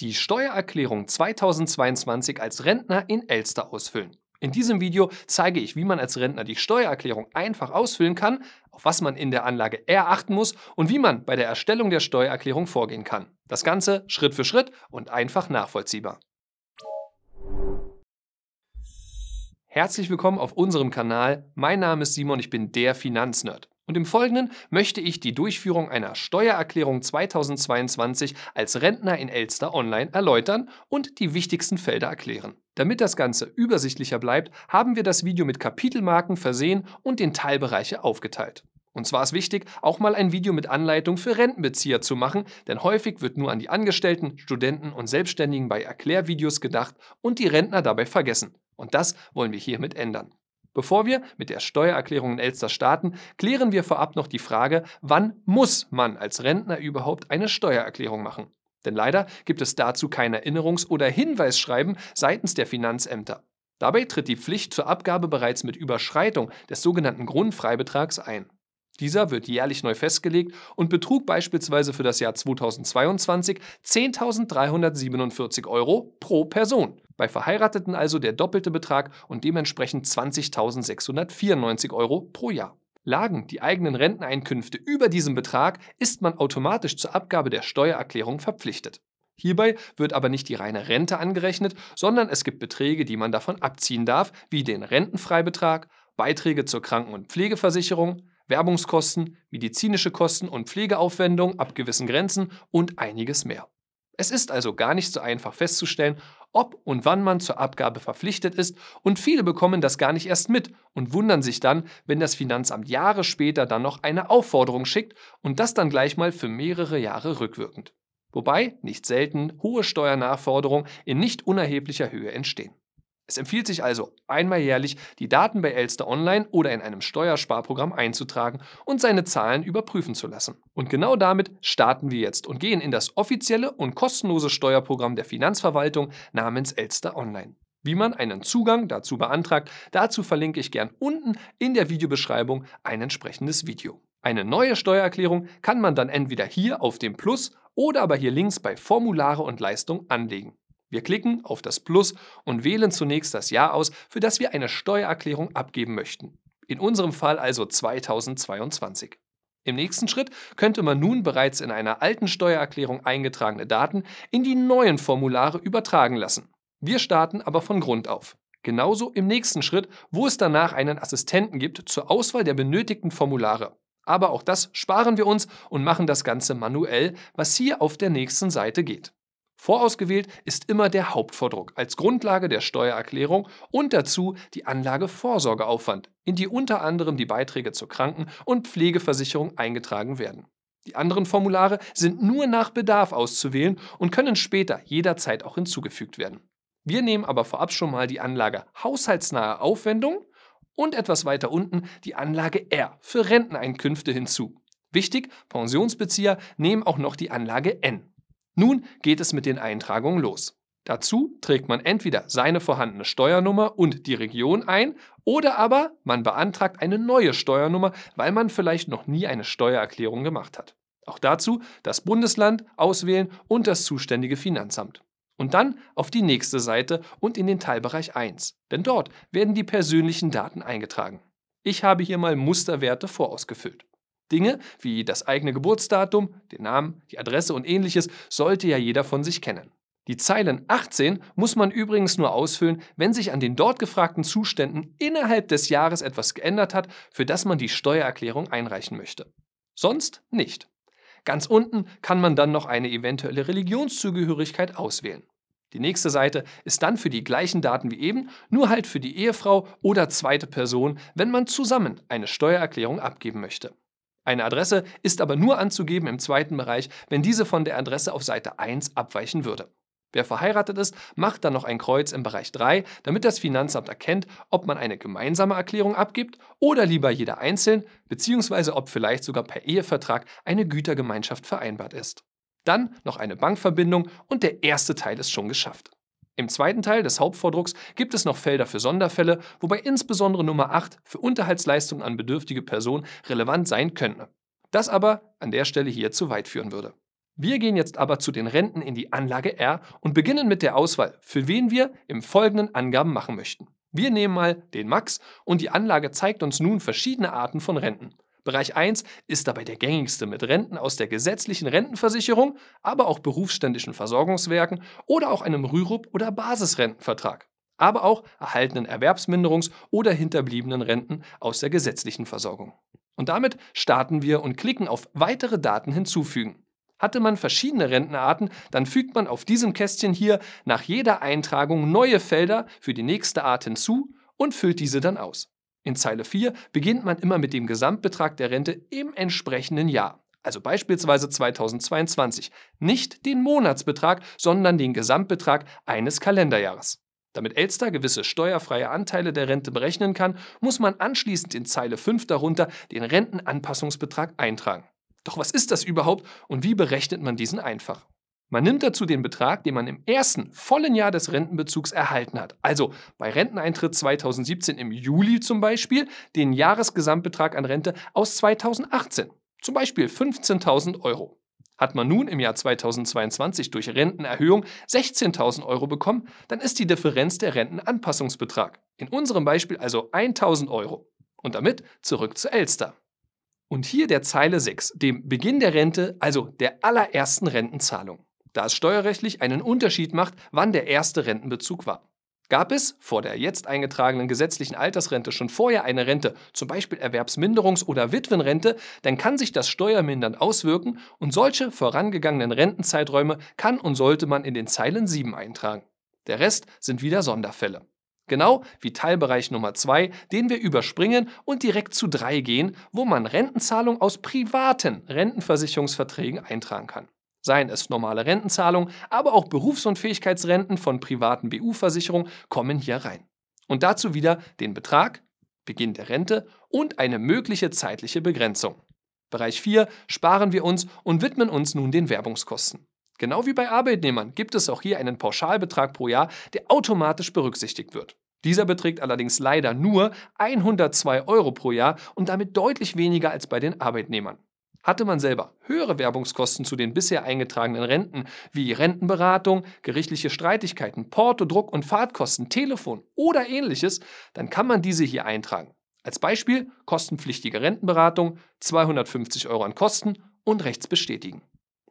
die Steuererklärung 2022 als Rentner in Elster ausfüllen. In diesem Video zeige ich, wie man als Rentner die Steuererklärung einfach ausfüllen kann, auf was man in der Anlage R achten muss und wie man bei der Erstellung der Steuererklärung vorgehen kann. Das Ganze Schritt für Schritt und einfach nachvollziehbar. Herzlich willkommen auf unserem Kanal. Mein Name ist Simon, ich bin der Finanznerd. Und im Folgenden möchte ich die Durchführung einer Steuererklärung 2022 als Rentner in Elster online erläutern und die wichtigsten Felder erklären. Damit das Ganze übersichtlicher bleibt, haben wir das Video mit Kapitelmarken versehen und in Teilbereiche aufgeteilt. Und zwar ist wichtig, auch mal ein Video mit Anleitung für Rentenbezieher zu machen, denn häufig wird nur an die Angestellten, Studenten und Selbstständigen bei Erklärvideos gedacht und die Rentner dabei vergessen. Und das wollen wir hiermit ändern. Bevor wir mit der Steuererklärung in Elster starten, klären wir vorab noch die Frage, wann muss man als Rentner überhaupt eine Steuererklärung machen? Denn leider gibt es dazu kein Erinnerungs- oder Hinweisschreiben seitens der Finanzämter. Dabei tritt die Pflicht zur Abgabe bereits mit Überschreitung des sogenannten Grundfreibetrags ein. Dieser wird jährlich neu festgelegt und betrug beispielsweise für das Jahr 2022 10.347 Euro pro Person bei Verheirateten also der doppelte Betrag und dementsprechend 20.694 Euro pro Jahr. Lagen die eigenen Renteneinkünfte über diesem Betrag, ist man automatisch zur Abgabe der Steuererklärung verpflichtet. Hierbei wird aber nicht die reine Rente angerechnet, sondern es gibt Beträge, die man davon abziehen darf, wie den Rentenfreibetrag, Beiträge zur Kranken- und Pflegeversicherung, Werbungskosten, medizinische Kosten und Pflegeaufwendungen ab gewissen Grenzen und einiges mehr. Es ist also gar nicht so einfach festzustellen, ob und wann man zur Abgabe verpflichtet ist und viele bekommen das gar nicht erst mit und wundern sich dann, wenn das Finanzamt Jahre später dann noch eine Aufforderung schickt und das dann gleich mal für mehrere Jahre rückwirkend. Wobei nicht selten hohe Steuernachforderungen in nicht unerheblicher Höhe entstehen. Es empfiehlt sich also, einmal jährlich die Daten bei Elster Online oder in einem Steuersparprogramm einzutragen und seine Zahlen überprüfen zu lassen. Und genau damit starten wir jetzt und gehen in das offizielle und kostenlose Steuerprogramm der Finanzverwaltung namens Elster Online. Wie man einen Zugang dazu beantragt, dazu verlinke ich gern unten in der Videobeschreibung ein entsprechendes Video. Eine neue Steuererklärung kann man dann entweder hier auf dem Plus oder aber hier links bei Formulare und Leistung anlegen. Wir klicken auf das Plus und wählen zunächst das Jahr aus, für das wir eine Steuererklärung abgeben möchten. In unserem Fall also 2022. Im nächsten Schritt könnte man nun bereits in einer alten Steuererklärung eingetragene Daten in die neuen Formulare übertragen lassen. Wir starten aber von Grund auf. Genauso im nächsten Schritt, wo es danach einen Assistenten gibt zur Auswahl der benötigten Formulare. Aber auch das sparen wir uns und machen das Ganze manuell, was hier auf der nächsten Seite geht. Vorausgewählt ist immer der Hauptvordruck als Grundlage der Steuererklärung und dazu die Anlagevorsorgeaufwand, in die unter anderem die Beiträge zur Kranken- und Pflegeversicherung eingetragen werden. Die anderen Formulare sind nur nach Bedarf auszuwählen und können später jederzeit auch hinzugefügt werden. Wir nehmen aber vorab schon mal die Anlage haushaltsnahe Aufwendung und etwas weiter unten die Anlage R für Renteneinkünfte hinzu. Wichtig, Pensionsbezieher nehmen auch noch die Anlage N. Nun geht es mit den Eintragungen los. Dazu trägt man entweder seine vorhandene Steuernummer und die Region ein oder aber man beantragt eine neue Steuernummer, weil man vielleicht noch nie eine Steuererklärung gemacht hat. Auch dazu das Bundesland auswählen und das zuständige Finanzamt. Und dann auf die nächste Seite und in den Teilbereich 1, denn dort werden die persönlichen Daten eingetragen. Ich habe hier mal Musterwerte vorausgefüllt. Dinge wie das eigene Geburtsdatum, den Namen, die Adresse und ähnliches sollte ja jeder von sich kennen. Die Zeilen 18 muss man übrigens nur ausfüllen, wenn sich an den dort gefragten Zuständen innerhalb des Jahres etwas geändert hat, für das man die Steuererklärung einreichen möchte. Sonst nicht. Ganz unten kann man dann noch eine eventuelle Religionszugehörigkeit auswählen. Die nächste Seite ist dann für die gleichen Daten wie eben, nur halt für die Ehefrau oder zweite Person, wenn man zusammen eine Steuererklärung abgeben möchte. Eine Adresse ist aber nur anzugeben im zweiten Bereich, wenn diese von der Adresse auf Seite 1 abweichen würde. Wer verheiratet ist, macht dann noch ein Kreuz im Bereich 3, damit das Finanzamt erkennt, ob man eine gemeinsame Erklärung abgibt oder lieber jeder einzeln, beziehungsweise ob vielleicht sogar per Ehevertrag eine Gütergemeinschaft vereinbart ist. Dann noch eine Bankverbindung und der erste Teil ist schon geschafft. Im zweiten Teil des Hauptvordrucks gibt es noch Felder für Sonderfälle, wobei insbesondere Nummer 8 für Unterhaltsleistungen an bedürftige Personen relevant sein könnte. Das aber an der Stelle hier zu weit führen würde. Wir gehen jetzt aber zu den Renten in die Anlage R und beginnen mit der Auswahl, für wen wir im Folgenden Angaben machen möchten. Wir nehmen mal den Max und die Anlage zeigt uns nun verschiedene Arten von Renten. Bereich 1 ist dabei der gängigste mit Renten aus der gesetzlichen Rentenversicherung, aber auch berufsständischen Versorgungswerken oder auch einem Rürup- oder Basisrentenvertrag, aber auch erhaltenen Erwerbsminderungs- oder hinterbliebenen Renten aus der gesetzlichen Versorgung. Und damit starten wir und klicken auf Weitere Daten hinzufügen. Hatte man verschiedene Rentenarten, dann fügt man auf diesem Kästchen hier nach jeder Eintragung neue Felder für die nächste Art hinzu und füllt diese dann aus. In Zeile 4 beginnt man immer mit dem Gesamtbetrag der Rente im entsprechenden Jahr, also beispielsweise 2022, nicht den Monatsbetrag, sondern den Gesamtbetrag eines Kalenderjahres. Damit Elster gewisse steuerfreie Anteile der Rente berechnen kann, muss man anschließend in Zeile 5 darunter den Rentenanpassungsbetrag eintragen. Doch was ist das überhaupt und wie berechnet man diesen einfach? Man nimmt dazu den Betrag, den man im ersten vollen Jahr des Rentenbezugs erhalten hat. Also bei Renteneintritt 2017 im Juli zum Beispiel den Jahresgesamtbetrag an Rente aus 2018, zum Beispiel 15.000 Euro. Hat man nun im Jahr 2022 durch Rentenerhöhung 16.000 Euro bekommen, dann ist die Differenz der Rentenanpassungsbetrag. In unserem Beispiel also 1.000 Euro. Und damit zurück zu Elster. Und hier der Zeile 6, dem Beginn der Rente, also der allerersten Rentenzahlung da es steuerrechtlich einen Unterschied macht, wann der erste Rentenbezug war. Gab es vor der jetzt eingetragenen gesetzlichen Altersrente schon vorher eine Rente, zum Beispiel Erwerbsminderungs- oder Witwenrente, dann kann sich das steuermindernd auswirken und solche vorangegangenen Rentenzeiträume kann und sollte man in den Zeilen 7 eintragen. Der Rest sind wieder Sonderfälle. Genau wie Teilbereich Nummer 2, den wir überspringen und direkt zu 3 gehen, wo man Rentenzahlung aus privaten Rentenversicherungsverträgen eintragen kann. Seien es normale Rentenzahlungen, aber auch Berufs- und Fähigkeitsrenten von privaten BU-Versicherungen kommen hier rein. Und dazu wieder den Betrag, Beginn der Rente und eine mögliche zeitliche Begrenzung. Bereich 4 sparen wir uns und widmen uns nun den Werbungskosten. Genau wie bei Arbeitnehmern gibt es auch hier einen Pauschalbetrag pro Jahr, der automatisch berücksichtigt wird. Dieser beträgt allerdings leider nur 102 Euro pro Jahr und damit deutlich weniger als bei den Arbeitnehmern. Hatte man selber höhere Werbungskosten zu den bisher eingetragenen Renten, wie Rentenberatung, gerichtliche Streitigkeiten, Porto, Druck und Fahrtkosten, Telefon oder ähnliches, dann kann man diese hier eintragen. Als Beispiel kostenpflichtige Rentenberatung, 250 Euro an Kosten und rechts bestätigen.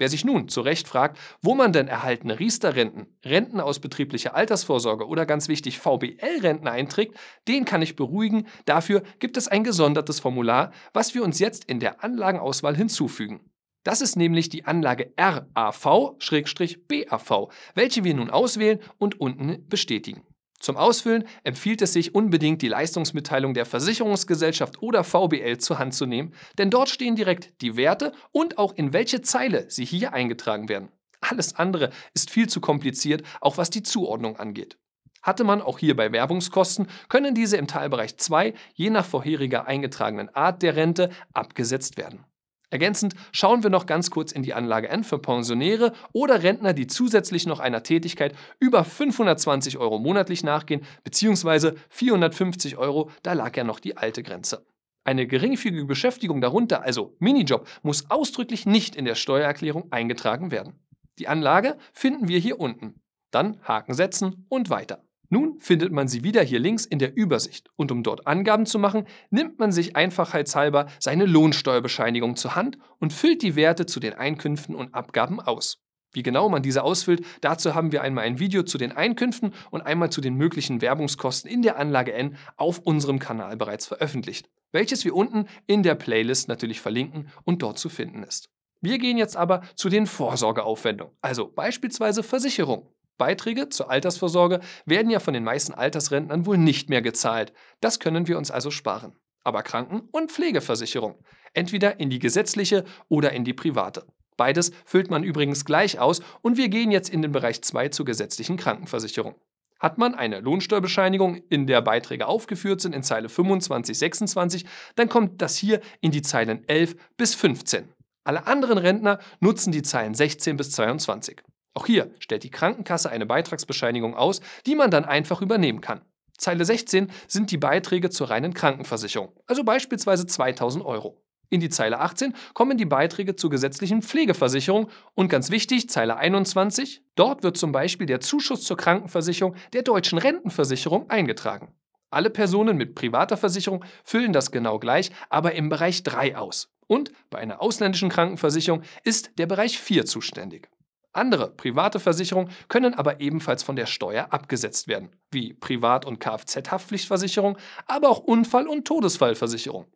Wer sich nun zu Recht fragt, wo man denn erhaltene Riester-Renten, Renten aus betrieblicher Altersvorsorge oder ganz wichtig VBL-Renten einträgt, den kann ich beruhigen. Dafür gibt es ein gesondertes Formular, was wir uns jetzt in der Anlagenauswahl hinzufügen. Das ist nämlich die Anlage RAV-BAV, welche wir nun auswählen und unten bestätigen. Zum Ausfüllen empfiehlt es sich unbedingt, die Leistungsmitteilung der Versicherungsgesellschaft oder VBL zur Hand zu nehmen, denn dort stehen direkt die Werte und auch in welche Zeile sie hier eingetragen werden. Alles andere ist viel zu kompliziert, auch was die Zuordnung angeht. Hatte man auch hier bei Werbungskosten, können diese im Teilbereich 2 je nach vorheriger eingetragenen Art der Rente abgesetzt werden. Ergänzend schauen wir noch ganz kurz in die Anlage N für Pensionäre oder Rentner, die zusätzlich noch einer Tätigkeit über 520 Euro monatlich nachgehen, beziehungsweise 450 Euro, da lag ja noch die alte Grenze. Eine geringfügige Beschäftigung darunter, also Minijob, muss ausdrücklich nicht in der Steuererklärung eingetragen werden. Die Anlage finden wir hier unten. Dann Haken setzen und weiter. Nun findet man sie wieder hier links in der Übersicht und um dort Angaben zu machen, nimmt man sich einfachheitshalber seine Lohnsteuerbescheinigung zur Hand und füllt die Werte zu den Einkünften und Abgaben aus. Wie genau man diese ausfüllt, dazu haben wir einmal ein Video zu den Einkünften und einmal zu den möglichen Werbungskosten in der Anlage N auf unserem Kanal bereits veröffentlicht, welches wir unten in der Playlist natürlich verlinken und dort zu finden ist. Wir gehen jetzt aber zu den Vorsorgeaufwendungen, also beispielsweise Versicherung. Beiträge zur Altersvorsorge werden ja von den meisten Altersrentnern wohl nicht mehr gezahlt. Das können wir uns also sparen. Aber Kranken- und Pflegeversicherung. Entweder in die gesetzliche oder in die private. Beides füllt man übrigens gleich aus und wir gehen jetzt in den Bereich 2 zur gesetzlichen Krankenversicherung. Hat man eine Lohnsteuerbescheinigung, in der Beiträge aufgeführt sind in Zeile 25, 26, dann kommt das hier in die Zeilen 11 bis 15. Alle anderen Rentner nutzen die Zeilen 16 bis 22. Auch hier stellt die Krankenkasse eine Beitragsbescheinigung aus, die man dann einfach übernehmen kann. Zeile 16 sind die Beiträge zur reinen Krankenversicherung, also beispielsweise 2000 Euro. In die Zeile 18 kommen die Beiträge zur gesetzlichen Pflegeversicherung und ganz wichtig, Zeile 21, dort wird zum Beispiel der Zuschuss zur Krankenversicherung der deutschen Rentenversicherung eingetragen. Alle Personen mit privater Versicherung füllen das genau gleich, aber im Bereich 3 aus. Und bei einer ausländischen Krankenversicherung ist der Bereich 4 zuständig. Andere private Versicherungen können aber ebenfalls von der Steuer abgesetzt werden, wie Privat- und Kfz-Haftpflichtversicherung, aber auch Unfall- und Todesfallversicherung.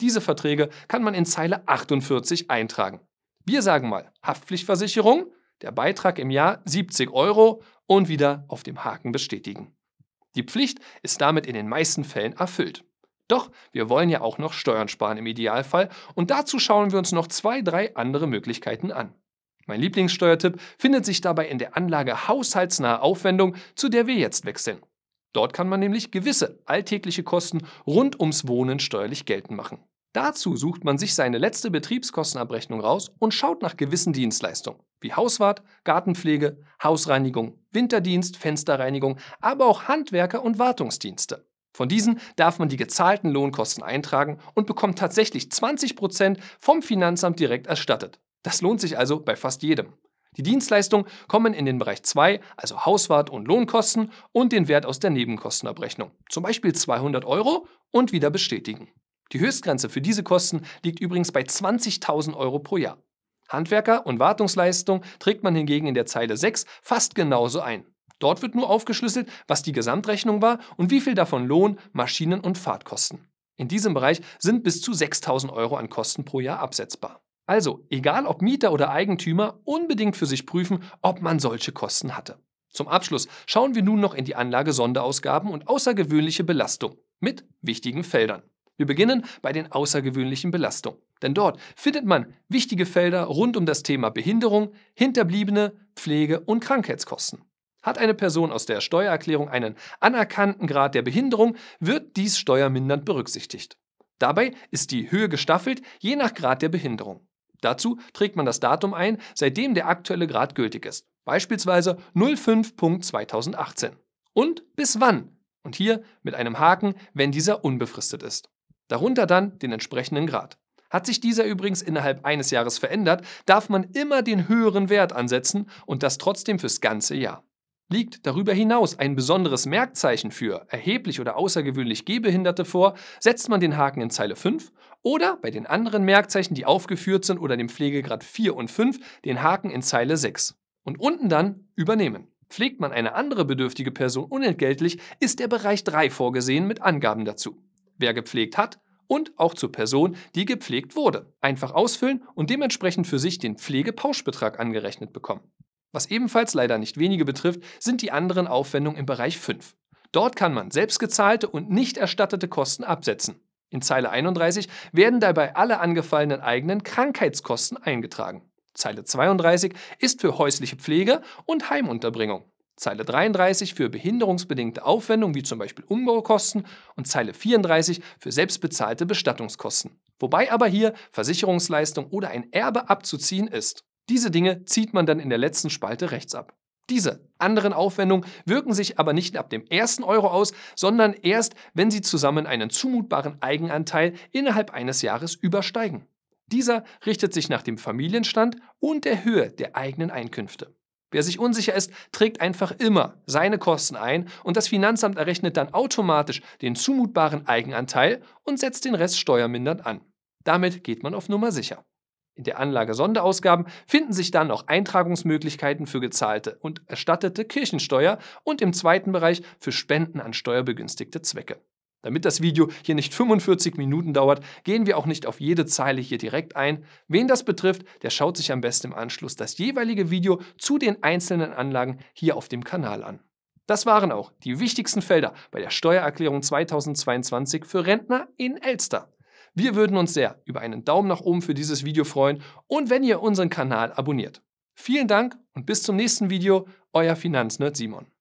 Diese Verträge kann man in Zeile 48 eintragen. Wir sagen mal Haftpflichtversicherung, der Beitrag im Jahr 70 Euro und wieder auf dem Haken bestätigen. Die Pflicht ist damit in den meisten Fällen erfüllt. Doch wir wollen ja auch noch Steuern sparen im Idealfall und dazu schauen wir uns noch zwei, drei andere Möglichkeiten an. Mein Lieblingssteuertipp findet sich dabei in der Anlage haushaltsnahe Aufwendung, zu der wir jetzt wechseln. Dort kann man nämlich gewisse alltägliche Kosten rund ums Wohnen steuerlich geltend machen. Dazu sucht man sich seine letzte Betriebskostenabrechnung raus und schaut nach gewissen Dienstleistungen, wie Hauswart, Gartenpflege, Hausreinigung, Winterdienst, Fensterreinigung, aber auch Handwerker und Wartungsdienste. Von diesen darf man die gezahlten Lohnkosten eintragen und bekommt tatsächlich 20% Prozent vom Finanzamt direkt erstattet. Das lohnt sich also bei fast jedem. Die Dienstleistungen kommen in den Bereich 2, also Hauswart- und Lohnkosten und den Wert aus der Nebenkostenabrechnung, zum Beispiel 200 Euro und wieder bestätigen. Die Höchstgrenze für diese Kosten liegt übrigens bei 20.000 Euro pro Jahr. Handwerker- und Wartungsleistung trägt man hingegen in der Zeile 6 fast genauso ein. Dort wird nur aufgeschlüsselt, was die Gesamtrechnung war und wie viel davon Lohn, Maschinen und Fahrtkosten. In diesem Bereich sind bis zu 6.000 Euro an Kosten pro Jahr absetzbar. Also, egal ob Mieter oder Eigentümer, unbedingt für sich prüfen, ob man solche Kosten hatte. Zum Abschluss schauen wir nun noch in die Anlage Sonderausgaben und außergewöhnliche Belastung mit wichtigen Feldern. Wir beginnen bei den außergewöhnlichen Belastungen. Denn dort findet man wichtige Felder rund um das Thema Behinderung, Hinterbliebene, Pflege und Krankheitskosten. Hat eine Person aus der Steuererklärung einen anerkannten Grad der Behinderung, wird dies steuermindernd berücksichtigt. Dabei ist die Höhe gestaffelt, je nach Grad der Behinderung. Dazu trägt man das Datum ein, seitdem der aktuelle Grad gültig ist, beispielsweise 05.2018. Und bis wann? Und hier mit einem Haken, wenn dieser unbefristet ist. Darunter dann den entsprechenden Grad. Hat sich dieser übrigens innerhalb eines Jahres verändert, darf man immer den höheren Wert ansetzen und das trotzdem fürs ganze Jahr. Liegt darüber hinaus ein besonderes Merkzeichen für erheblich oder außergewöhnlich Gehbehinderte vor, setzt man den Haken in Zeile 5 oder bei den anderen Merkzeichen, die aufgeführt sind oder dem Pflegegrad 4 und 5, den Haken in Zeile 6. Und unten dann übernehmen. Pflegt man eine andere bedürftige Person unentgeltlich, ist der Bereich 3 vorgesehen mit Angaben dazu. Wer gepflegt hat und auch zur Person, die gepflegt wurde. Einfach ausfüllen und dementsprechend für sich den Pflegepauschbetrag angerechnet bekommen. Was ebenfalls leider nicht wenige betrifft, sind die anderen Aufwendungen im Bereich 5. Dort kann man selbstgezahlte und nicht erstattete Kosten absetzen. In Zeile 31 werden dabei alle angefallenen eigenen Krankheitskosten eingetragen. Zeile 32 ist für häusliche Pflege und Heimunterbringung. Zeile 33 für behinderungsbedingte Aufwendungen wie zum Beispiel Umbaukosten und Zeile 34 für selbstbezahlte Bestattungskosten. Wobei aber hier Versicherungsleistung oder ein Erbe abzuziehen ist. Diese Dinge zieht man dann in der letzten Spalte rechts ab. Diese anderen Aufwendungen wirken sich aber nicht ab dem ersten Euro aus, sondern erst, wenn sie zusammen einen zumutbaren Eigenanteil innerhalb eines Jahres übersteigen. Dieser richtet sich nach dem Familienstand und der Höhe der eigenen Einkünfte. Wer sich unsicher ist, trägt einfach immer seine Kosten ein und das Finanzamt errechnet dann automatisch den zumutbaren Eigenanteil und setzt den Rest steuermindernd an. Damit geht man auf Nummer sicher. In der Anlage Sonderausgaben finden sich dann noch Eintragungsmöglichkeiten für gezahlte und erstattete Kirchensteuer und im zweiten Bereich für Spenden an steuerbegünstigte Zwecke. Damit das Video hier nicht 45 Minuten dauert, gehen wir auch nicht auf jede Zeile hier direkt ein. Wen das betrifft, der schaut sich am besten im Anschluss das jeweilige Video zu den einzelnen Anlagen hier auf dem Kanal an. Das waren auch die wichtigsten Felder bei der Steuererklärung 2022 für Rentner in Elster. Wir würden uns sehr über einen Daumen nach oben für dieses Video freuen und wenn ihr unseren Kanal abonniert. Vielen Dank und bis zum nächsten Video, euer Finanznerd Simon.